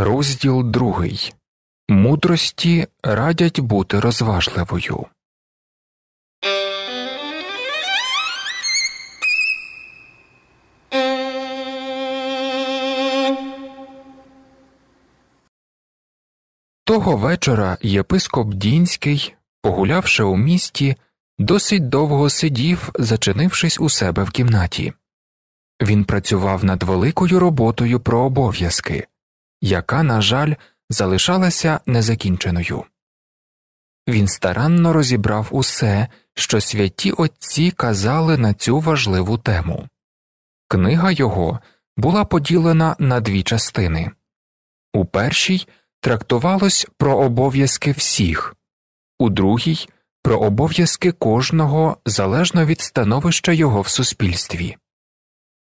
Розділ другий Мудрості радять бути розважливою. Того вечора єпископ Дінський, погулявши у місті, досить довго сидів, зачинившись у себе в кімнаті. Він працював над великою роботою про обов'язки яка, на жаль, залишалася незакінченою. Він старанно розібрав усе, що святі отці казали на цю важливу тему. Книга його була поділена на дві частини у першій трактувалось про обов'язки всіх, у другій про обов'язки кожного залежно від становища його в суспільстві.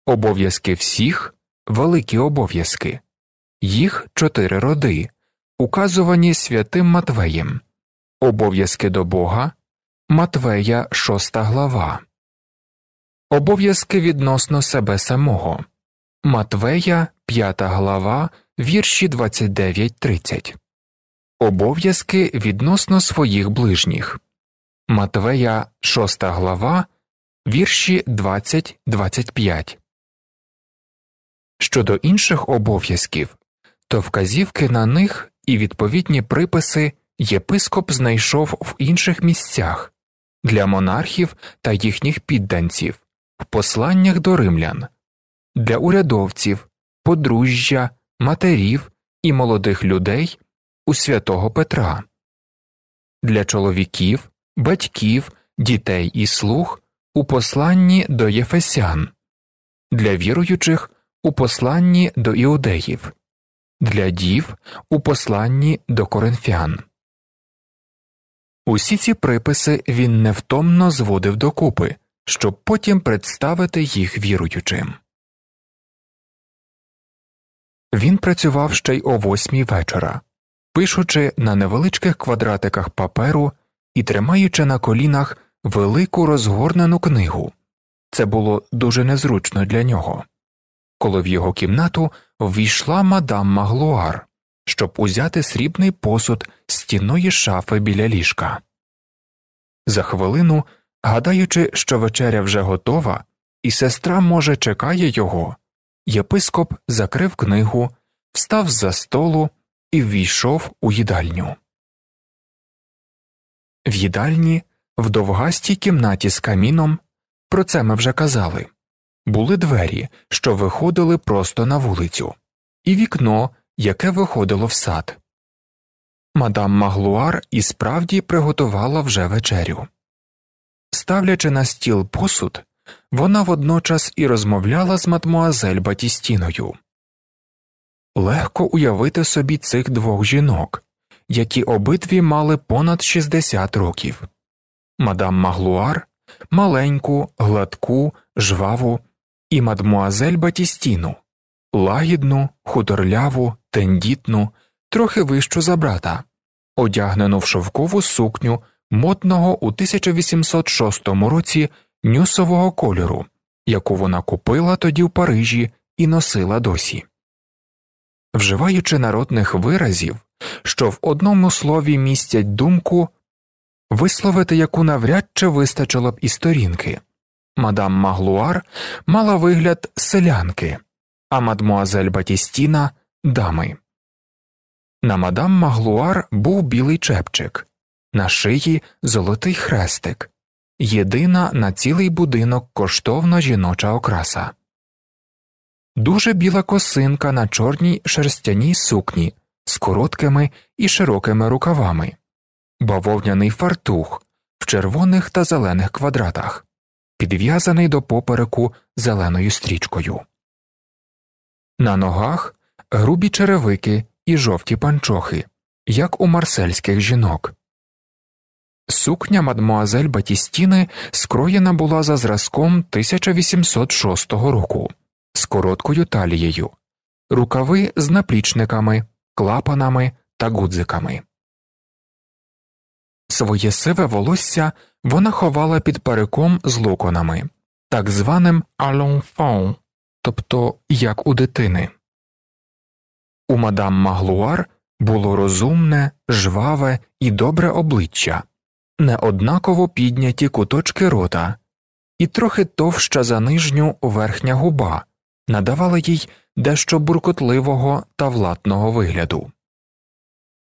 Обов'язки всіх великі обов'язки, їх чотири роди, указувані святим Матвеєм, обов'язки до Бога, Матвея, шоста глава, обов'язки відносно себе самого, Матвея, п'ята глава, вірші 29-30. Обов'язки відносно своїх ближніх. Матвея, 6 глава, вірші 20-25. Щодо інших обов'язків то вказівки на них і відповідні приписи єпископ знайшов в інших місцях для монархів та їхніх підданців, в посланнях до римлян, для урядовців, подружжя, матерів і молодих людей у святого Петра, для чоловіків, батьків, дітей і слуг у посланні до Єфесян, для віруючих у посланні до іудеїв для дів у посланні до коринфян. Усі ці приписи він невтомно зводив докупи, щоб потім представити їх віруючим. Він працював ще й о восьмій вечора, пишучи на невеличких квадратиках паперу і тримаючи на колінах велику розгорнену книгу. Це було дуже незручно для нього коли в його кімнату ввійшла мадам Маглуар, щоб узяти срібний посуд з шафи біля ліжка. За хвилину, гадаючи, що вечеря вже готова, і сестра, може, чекає його, єпископ закрив книгу, встав за столу і ввійшов у їдальню. В їдальні в довгастій кімнаті з каміном, про це ми вже казали були двері, що виходили просто на вулицю, і вікно, яке виходило в сад. Мадам Маглуар і справді приготувала вже вечерю. Ставлячи на стіл посуд, вона водночас і розмовляла з мадмуазель Батістіною. Легко уявити собі цих двох жінок, які обидві мали понад 60 років. Мадам Маглуар маленьку, гладку, жваву, і мадмуазель Батістіну, лагідну, худорляву, тендітну, трохи вищу за брата, одягнену в шовкову сукню модного у 1806 році нюсового кольору, яку вона купила тоді в Парижі і носила досі. Вживаючи народних виразів, що в одному слові містять думку висловити яку навряд чи вистачило б і сторінки мадам Маглуар мала вигляд селянки, а мадмуазель Батістіна дами. На мадам Маглуар був білий чепчик, на шиї золотий хрестик, єдина на цілий будинок коштовна жіноча окраса. Дуже біла косинка на чорній шерстяній сукні з короткими і широкими рукавами, бавовняний фартух в червоних та зелених квадратах, підв'язаний до попереку зеленою стрічкою. На ногах грубі черевики і жовті панчохи, як у марсельських жінок. Сукня мадмуазель Батістіни скроєна була за зразком 1806 року з короткою талією, рукави з наплічниками, клапанами та гудзиками. Своє сиве волосся вона ховала під париком з локонами, так званим алонфау, тобто як у дитини. У мадам Маглуар було розумне, жваве і добре обличчя, неоднаково підняті куточки рота, і трохи товща за нижню верхня губа надавала їй дещо буркотливого та владного вигляду.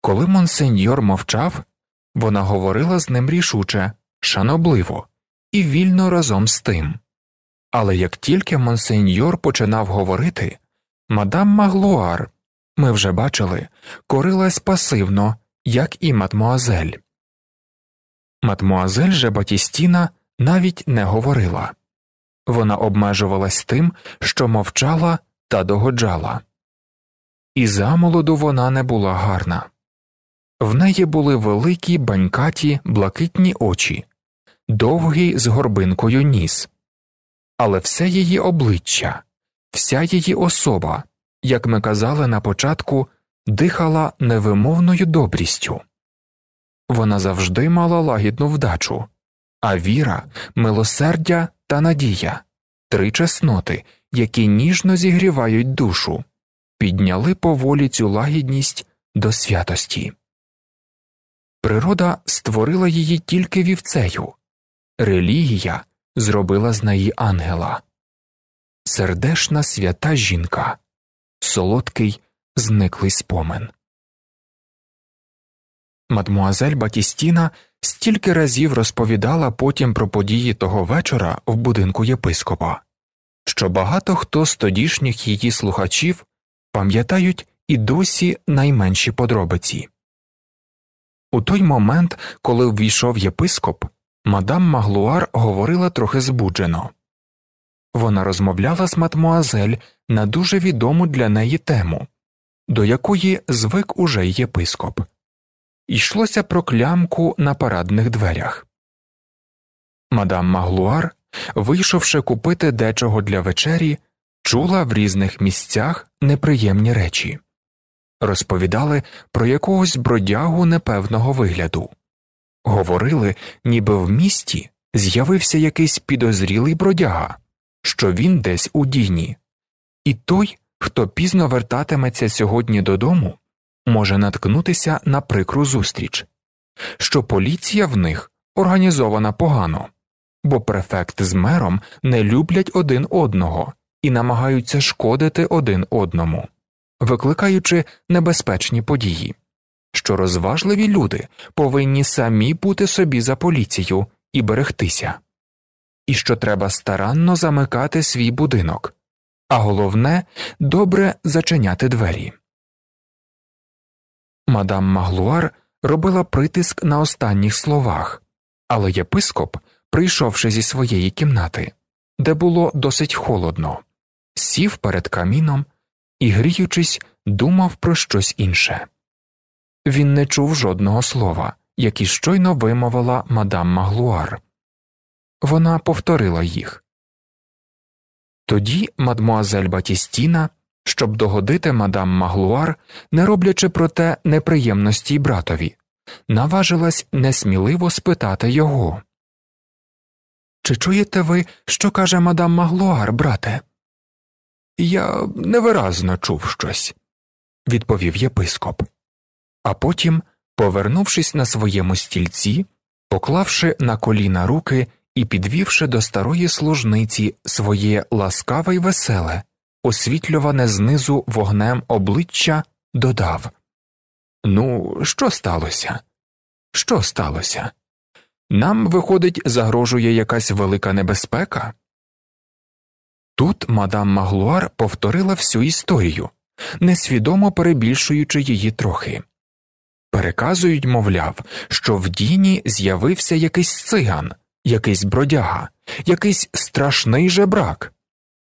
Коли монсеньор мовчав, вона говорила з ним рішуче, шанобливо і вільно разом з тим. Але як тільки монсеньор починав говорити, мадам Маглуар, ми вже бачили, корилась пасивно, як і мадмуазель. Мадмуазель же Батістіна навіть не говорила вона обмежувалась тим, що мовчала та догоджала, і замолоду вона не була гарна. В неї були великі банькаті блакитні очі, довгий з горбинкою ніс, але все її обличчя, вся її особа, як ми казали на початку, дихала невимовною добрістю. Вона завжди мала лагідну вдачу, а віра, милосердя та надія, три чесноти, які ніжно зігрівають душу, підняли поволі цю лагідність до святості. Природа створила її тільки вівцею, релігія зробила з неї ангела, сердешна свята жінка, солодкий зниклий спомин. Мадмуазель Батістіна стільки разів розповідала потім про події того вечора в будинку єпископа, що багато хто з тодішніх її слухачів пам'ятають і досі найменші подробиці. У той момент, коли ввійшов єпископ, мадам Маглуар говорила трохи збуджено вона розмовляла з мадмуазель на дуже відому для неї тему, до якої звик уже єпископ. Йшлося про клямку на парадних дверях. Мадам Маглуар, вийшовши купити дечого для вечері, чула в різних місцях неприємні речі розповідали про якогось бродягу непевного вигляду, говорили, ніби в місті з'явився якийсь підозрілий бродяга, що він десь у дійні, і той, хто пізно вертатиметься сьогодні додому, може наткнутися на прикру зустріч, що поліція в них організована погано. Бо префект з мером не люблять один одного і намагаються шкодити один одному викликаючи небезпечні події, що розважливі люди повинні самі бути собі за поліцію і берегтися, і що треба старанно замикати свій будинок, а головне добре зачиняти двері. Мадам Маглуар робила притиск на останніх словах, але єпископ, прийшовши зі своєї кімнати, де було досить холодно, сів перед каміном і, гріючись, думав про щось інше. Він не чув жодного слова, які щойно вимовила мадам Маглуар. Вона повторила їх. Тоді мадмуазель Батістіна, щоб догодити мадам Маглуар, не роблячи проте неприємності братові, наважилась несміливо спитати його Чи чуєте ви, що каже мадам Маглуар, брате? Я невиразно чув щось, відповів єпископ. А потім, повернувшись на своєму стільці, поклавши на коліна руки і підвівши до старої служниці своє ласкаве й веселе, освітлюване знизу вогнем обличчя, додав Ну, що сталося? Що сталося? Нам, виходить, загрожує якась велика небезпека? Тут мадам Маглуар повторила всю історію, несвідомо перебільшуючи її трохи. Переказують, мовляв, що в Діні з'явився якийсь циган, якийсь бродяга, якийсь страшний жебрак.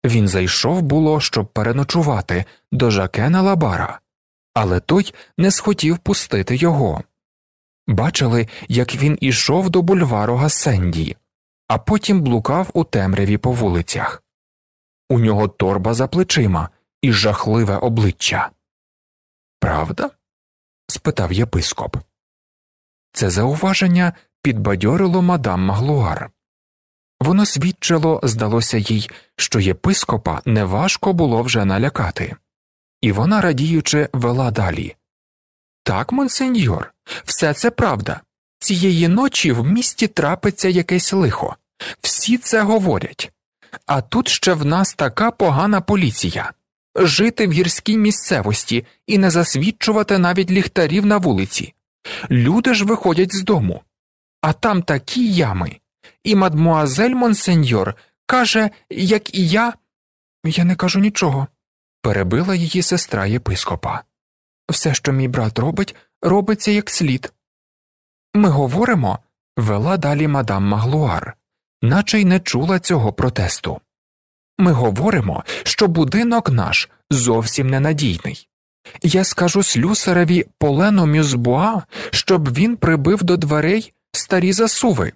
Він зайшов було, щоб переночувати до Жакена Лабара, але той не схотів пустити його. Бачили, як він ішов до бульвару Гасенді, а потім блукав у темряві по вулицях у нього торба за плечима і жахливе обличчя. Правда? спитав єпископ. Це зауваження підбадьорило мадам Маглуар. Воно свідчило, здалося їй, що єпископа неважко було вже налякати, і вона, радіюче вела далі. Так, монсеньор, все це правда. Цієї ночі в місті трапиться якесь лихо. Всі це говорять. А тут ще в нас така погана поліція жити в гірській місцевості і не засвідчувати навіть ліхтарів на вулиці. Люди ж виходять з дому, а там такі ями. І мадмуазель Монсеньор каже, як і я. Я не кажу нічого, перебила її сестра єпископа. Все, що мій брат робить, робиться як слід. Ми говоримо, вела далі мадам Маглуар наче й не чула цього протесту. Ми говоримо, що будинок наш зовсім ненадійний. Я скажу слюсареві Полену Мюзбуа, щоб він прибив до дверей старі засуви.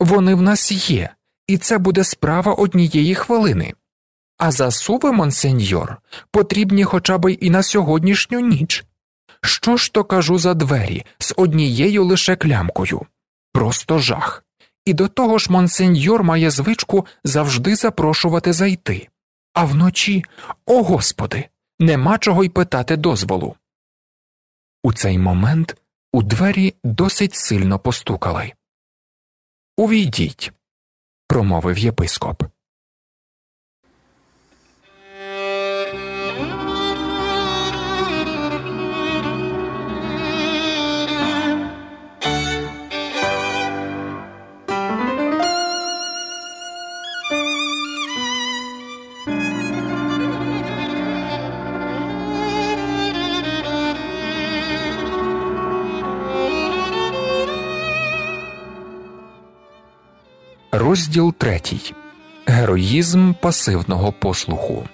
Вони в нас є, і це буде справа однієї хвилини. А засуви, монсеньор, потрібні хоча б і на сьогоднішню ніч. Що ж то кажу за двері з однією лише клямкою? Просто жах і до того ж монсеньор має звичку завжди запрошувати зайти. А вночі, о господи, нема чого й питати дозволу. У цей момент у двері досить сильно постукали. Увійдіть, промовив єпископ. Розділ третій. Героїзм пасивного послуху.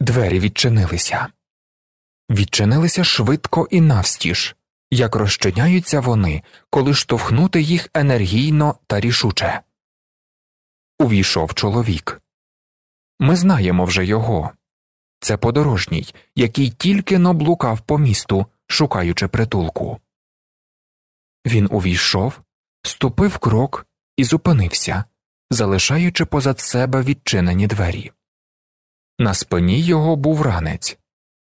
Двері відчинилися. Відчинилися швидко і навстіж, як розчиняються вони, коли штовхнути їх енергійно та рішуче. Увійшов чоловік. Ми знаємо вже його. Це подорожній, який тільки но блукав по місту, шукаючи притулку. Він увійшов, ступив крок і зупинився, залишаючи позад себе відчинені двері. На спині його був ранець,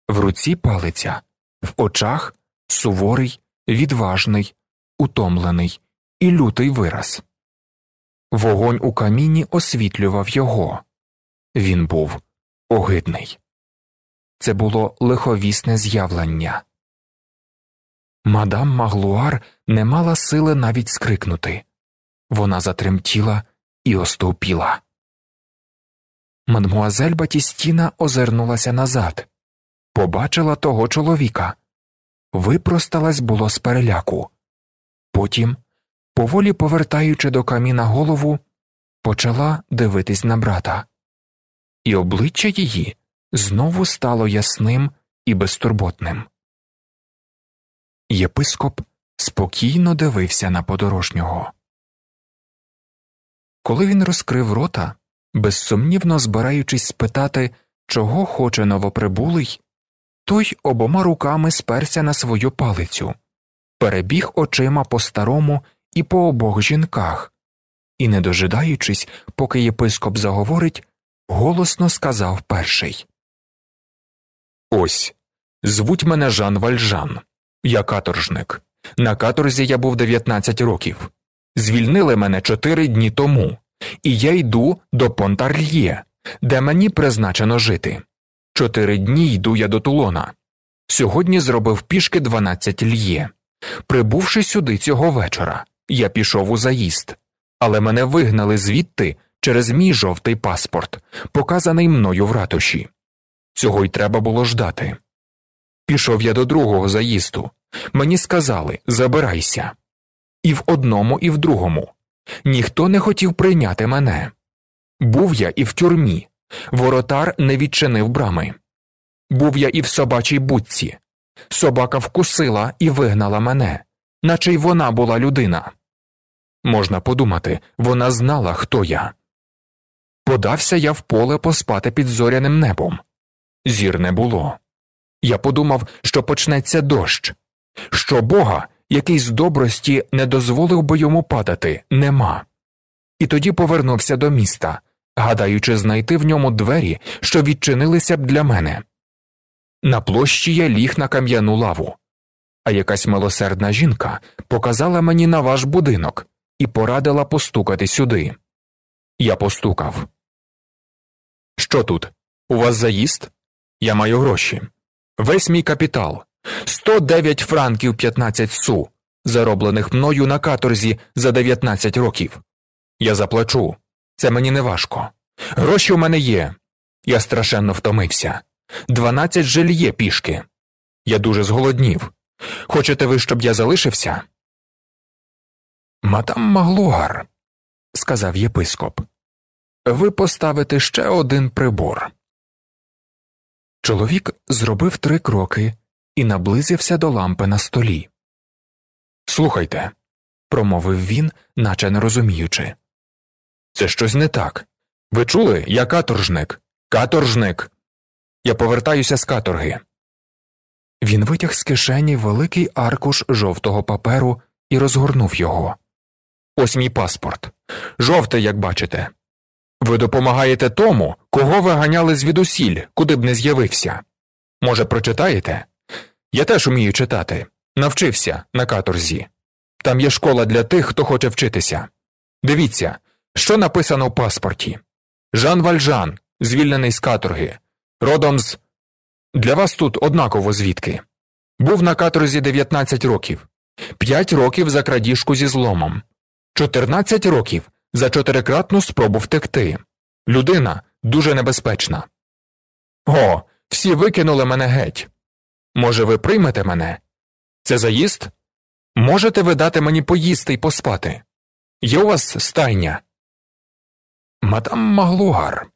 в руці палиця, в очах суворий, відважний, утомлений і лютий вираз. Вогонь у камінні освітлював його він був огидний. Це було лиховісне з'явлення. Мадам Маглуар не мала сили навіть скрикнути. Вона затремтіла і остовпіла. Мадмуазель Батістіна озирнулася назад, побачила того чоловіка, випросталась було з переляку. Потім, поволі повертаючи до каміна голову, почала дивитись на брата і обличчя її знову стало ясним і безтурботним. Єпископ спокійно дивився на подорожнього. Коли він розкрив рота, безсумнівно збираючись спитати, чого хоче новоприбулий, той обома руками сперся на свою палицю, перебіг очима по старому і по обох жінках і, не дожидаючись, поки єпископ заговорить, голосно сказав перший. Ось звуть мене Жан Вальжан. Я каторжник. На каторзі я був 19 років. Звільнили мене 4 дні тому, і я йду до Понтар'є, де мені призначено жити. Чотири дні йду я до тулона. Сьогодні зробив пішки 12 льє. Прибувши сюди цього вечора, я пішов у заїзд, але мене вигнали звідти через мій жовтий паспорт, показаний мною в ратуші. Цього й треба було ждати. Пішов я до другого заїзду. Мені сказали забирайся. І в одному, і в другому. Ніхто не хотів прийняти мене. Був я і в тюрмі. Воротар не відчинив брами. Був я і в собачій будці. Собака вкусила і вигнала мене, наче й вона була людина. Можна подумати, вона знала, хто я. Подався я в поле поспати під зоряним небом. Зір не було. Я подумав, що почнеться дощ, що бога, який з добрості не дозволив би йому падати, нема. І тоді повернувся до міста, гадаючи знайти в ньому двері, що відчинилися б для мене. На площі я ліг на кам'яну лаву, а якась милосердна жінка показала мені на ваш будинок і порадила постукати сюди. Я постукав. Що тут? У вас заїзд? Я маю гроші. Весь мій капітал 109 франків 15 су, зароблених мною на каторзі за 19 років. Я заплачу. Це мені не важко. Гроші у мене є. Я страшенно втомився. 12 жильє пішки. Я дуже зголоднів. Хочете ви, щоб я залишився? Мадам Маглуар, сказав єпископ ви поставите ще один прибор. Чоловік зробив три кроки і наблизився до лампи на столі. Слухайте, промовив він, наче не розуміючи. Це щось не так. Ви чули, я каторжник. Каторжник. Я повертаюся з каторги. Він витяг з кишені великий аркуш жовтого паперу і розгорнув його. Ось мій паспорт. Жовтий, як бачите, ви допомагаєте тому, кого ви ганяли звідусіль, куди б не з'явився. Може, прочитаєте? Я теж умію читати. Навчився на каторзі. Там є школа для тих, хто хоче вчитися. Дивіться, що написано в паспорті. Жан Вальжан, звільнений з каторги. Родом з. Для вас тут однаково звідки. Був на каторзі 19 років, 5 років за крадіжку зі зломом, 14 років за чотирикратну спробу втекти. Людина дуже небезпечна. О, всі викинули мене геть. Може, ви приймете мене? Це заїзд? Можете ви дати мені поїсти і поспати? Є у вас стайня? Мадам Маглугар,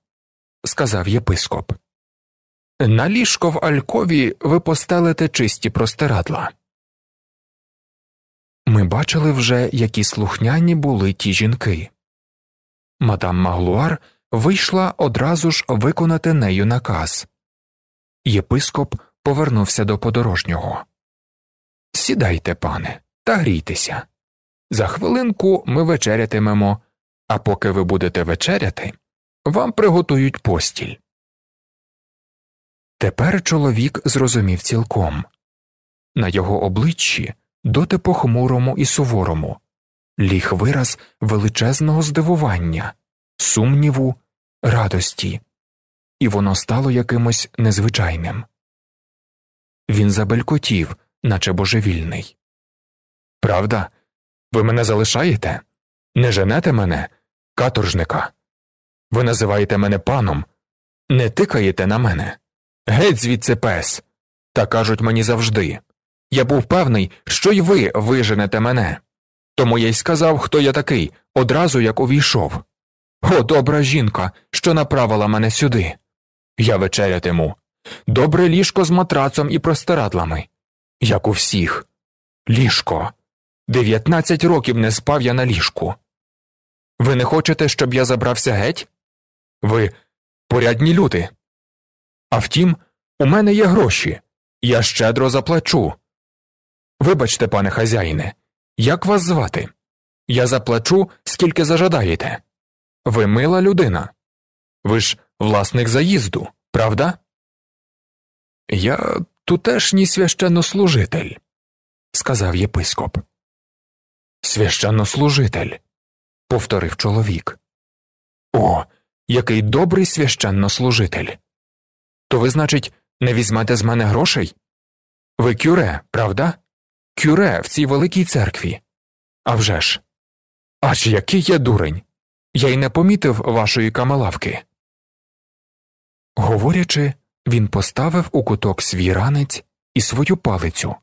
сказав єпископ. На ліжко в Алькові ви постелите чисті простирадла. Ми бачили вже, які слухняні були ті жінки мадам Маглуар вийшла одразу ж виконати нею наказ. Єпископ повернувся до подорожнього. Сідайте, пане, та грійтеся. За хвилинку ми вечерятимемо, а поки ви будете вечеряти, вам приготують постіль. Тепер чоловік зрозумів цілком на його обличчі доти похмурому і суворому, ліг вираз величезного здивування, сумніву, радості, і воно стало якимось незвичайним. Він забелькотів, наче божевільний. Правда, ви мене залишаєте? Не женете мене, каторжника. Ви називаєте мене паном, не тикаєте на мене. Геть звідси пес. Та кажуть мені завжди. Я був певний, що й ви виженете мене. Тому я й сказав, хто я такий, одразу як увійшов. О, добра жінка, що направила мене сюди. Я вечерятиму. Добре ліжко з матрацом і простирадлами. Як у всіх. Ліжко. Дев'ятнадцять років не спав я на ліжку. Ви не хочете, щоб я забрався геть? Ви порядні люди. А втім, у мене є гроші. Я щедро заплачу. Вибачте, пане хазяїне, як вас звати? Я заплачу, скільки зажадаєте. Ви мила людина. Ви ж власник заїзду, правда? Я тутешній священнослужитель, сказав єпископ. Священнослужитель, повторив чоловік. О, який добрий священнослужитель. То ви, значить, не візьмете з мене грошей? Ви кюре, правда? кюре в цій великій церкві. А вже ж. Аж який я дурень. Я й не помітив вашої камалавки. Говорячи, він поставив у куток свій ранець і свою палицю,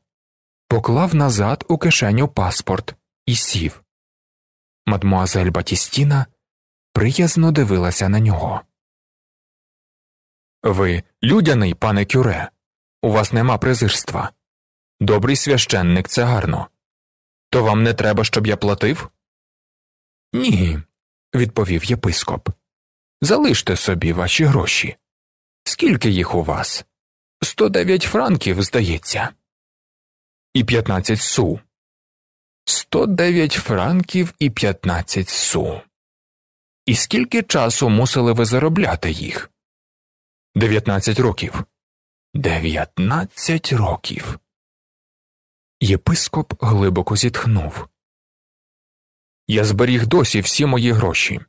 поклав назад у кишеню паспорт і сів. Мадмуазель Батістіна приязно дивилася на нього. Ви людяний, пане кюре, у вас нема презирства. Добрий священник це гарно. То вам не треба, щоб я платив? Ні, відповів єпископ. Залиште собі ваші гроші. Скільки їх у вас? Сто дев'ять франків, здається. І п'ятнадцять су. Сто дев'ять франків і п'ятнадцять су. І скільки часу мусили ви заробляти їх? Дев'ятнадцять років. Дев'ятнадцять років. Єпископ глибоко зітхнув. Я зберіг досі всі мої гроші,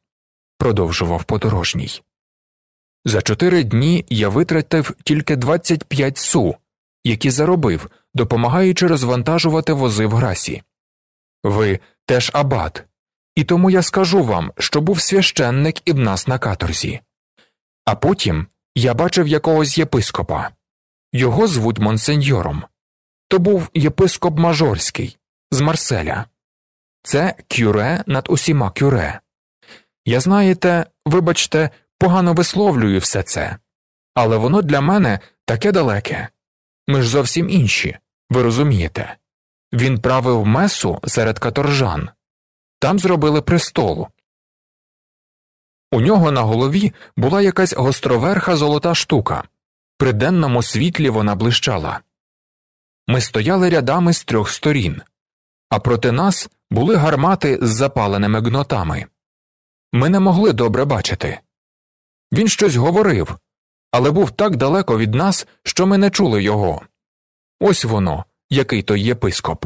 продовжував подорожній. За чотири дні я витратив тільки 25 су, які заробив, допомагаючи розвантажувати вози в грасі. Ви теж абат, і тому я скажу вам, що був священник і в нас на каторзі. А потім я бачив якогось єпископа його звуть Монсеньйором то був єпископ Мажорський з Марселя. Це кюре над усіма кюре. Я знаєте, вибачте, погано висловлюю все це, але воно для мене таке далеке. Ми ж зовсім інші, ви розумієте. Він правив месу серед каторжан, там зробили престол. У нього на голові була якась гостроверха золота штука. При денному світлі вона блищала ми стояли рядами з трьох сторін, а проти нас були гармати з запаленими гнотами. Ми не могли добре бачити. Він щось говорив, але був так далеко від нас, що ми не чули його. Ось воно, який той єпископ.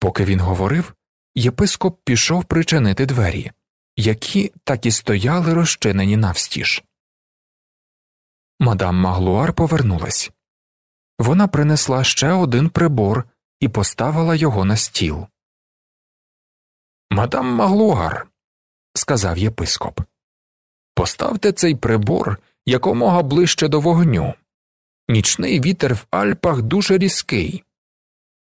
Поки він говорив, єпископ пішов причинити двері, які так і стояли розчинені навстіж. Мадам Маглуар повернулась. Вона принесла ще один прибор і поставила його на стіл. Мадам Маглуар, сказав єпископ, поставте цей прибор якомога ближче до вогню. Нічний вітер в Альпах дуже різкий,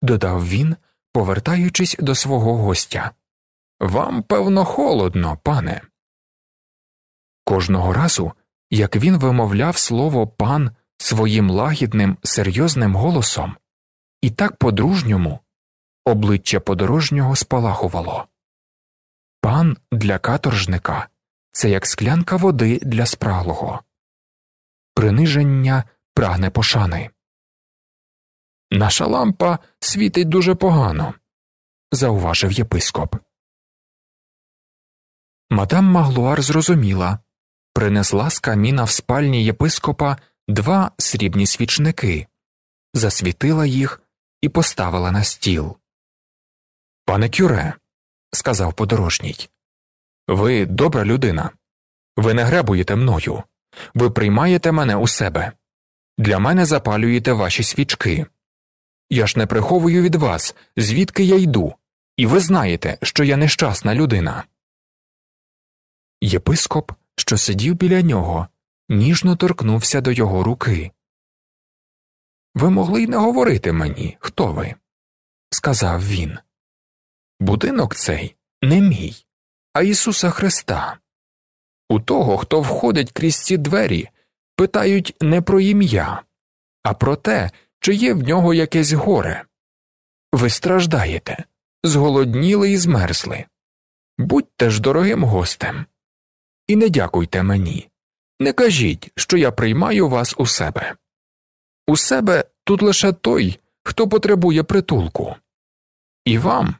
додав він, повертаючись до свого гостя. Вам, певно, холодно, пане. Кожного разу, як він вимовляв слово пан своїм лагідним, серйозним голосом, і так по-дружньому обличчя подорожнього спалахувало. Пан для каторжника це як склянка води для спраглого. Приниження прагне пошани. Наша лампа світить дуже погано, зауважив єпископ. Мадам Маглуар зрозуміла принесла з каміна в спальні єпископа два срібні свічники, засвітила їх і поставила на стіл. Пане кюре, сказав подорожній, ви добра людина. Ви не гребуєте мною, ви приймаєте мене у себе. Для мене запалюєте ваші свічки. Я ж не приховую від вас, звідки я йду, і ви знаєте, що я нещасна людина. Єпископ, що сидів біля нього, ніжно торкнувся до його руки. Ви могли й не говорити мені, хто ви, сказав він. Будинок цей не мій, а Ісуса Христа. У того, хто входить крізь ці двері, питають не про ім'я, а про те, чи є в нього якесь горе. Ви страждаєте, зголодніли і змерзли. Будьте ж дорогим гостем. І не дякуйте мені, не кажіть, що я приймаю вас у себе. У себе тут лише той, хто потребує притулку. І вам,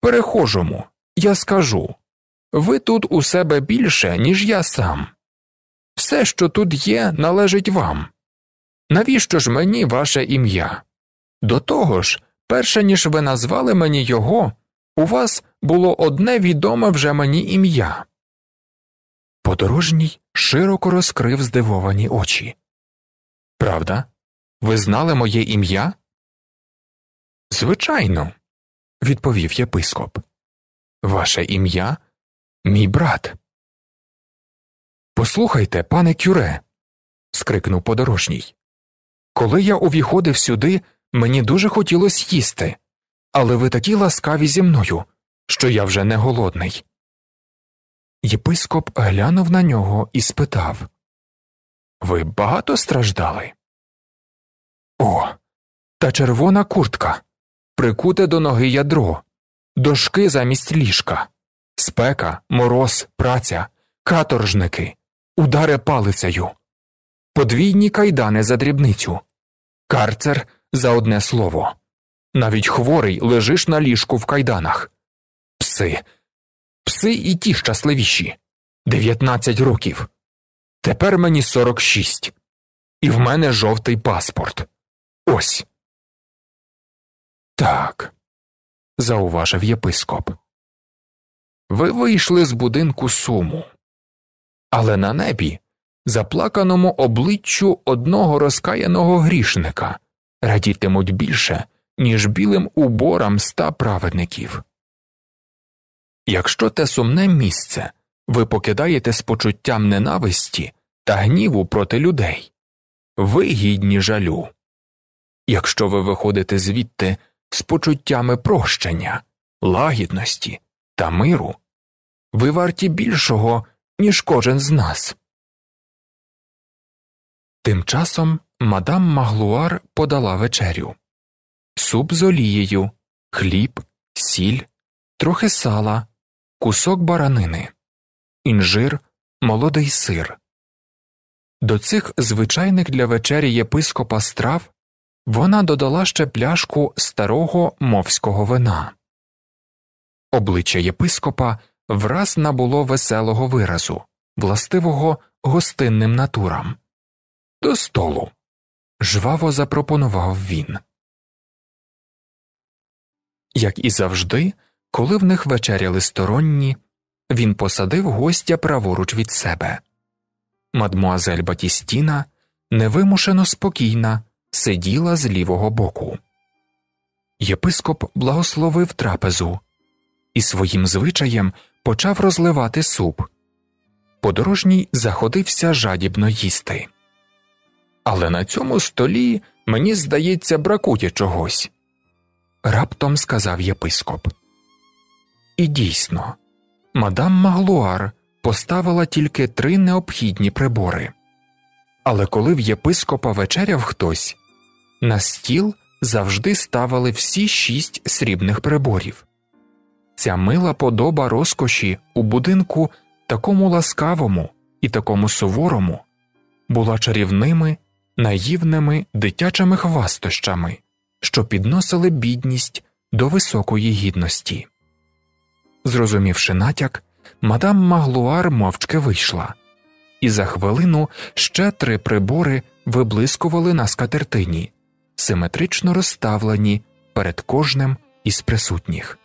перехожому, я скажу ви тут у себе більше, ніж я сам. Все, що тут є, належить вам. Навіщо ж мені ваше ім'я? До того ж, перше ніж ви назвали мені його, у вас було одне відоме вже мені ім'я. Подорожній широко розкрив здивовані очі. Правда? Ви знали моє ім'я? Звичайно, відповів єпископ. Ваше ім'я мій брат. Послухайте, пане кюре. скрикнув подорожній. Коли я увіходив сюди, мені дуже хотілося їсти, але ви такі ласкаві зі мною, що я вже не голодний. Єпископ глянув на нього і спитав Ви багато страждали? О, та червона куртка, прикуте до ноги ядро, дошки замість ліжка, спека, мороз, праця, каторжники, удари палицею, подвійні кайдани за дрібницю, карцер за одне слово. Навіть хворий лежиш на ліжку в кайданах. Пси пси і ті щасливіші Дев'ятнадцять років. Тепер мені сорок шість. І в мене жовтий паспорт. Ось. Так. зауважив єпископ. Ви вийшли з будинку суму. Але на небі, заплаканому обличчю одного розкаяного грішника радітимуть більше, ніж білим уборам ста праведників. Якщо те сумне місце ви покидаєте з почуттям ненависті та гніву проти людей, ви гідні жалю. Якщо ви виходите звідти з почуттями прощення, лагідності та миру, ви варті більшого, ніж кожен з нас. Тим часом мадам Маглуар подала вечерю суп з олією, хліб, сіль, трохи сала кусок баранини, інжир, молодий сир. До цих звичайних для вечері єпископа страв вона додала ще пляшку старого мовського вина. Обличчя єпископа враз набуло веселого виразу, властивого гостинним натурам. До столу. жваво запропонував він. Як і завжди, коли в них вечеряли сторонні, він посадив гостя праворуч від себе. Мадмуазель Батістіна невимушено спокійна, сиділа з лівого боку. Єпископ благословив трапезу і своїм звичаєм почав розливати суп. Подорожній заходився жадібно їсти. Але на цьому столі мені здається бракує чогось. Раптом сказав єпископ. І дійсно, мадам Маглуар поставила тільки три необхідні прибори. Але коли в єпископа вечеряв хтось, на стіл завжди ставили всі шість срібних приборів. Ця мила подоба розкоші у будинку такому ласкавому і такому суворому була чарівними, наївними дитячими хвастощами, що підносили бідність до високої гідності. Зрозумівши натяк, мадам Маглуар мовчки вийшла, і за хвилину ще три прибори виблискували на скатертині, симетрично розставлені перед кожним із присутніх.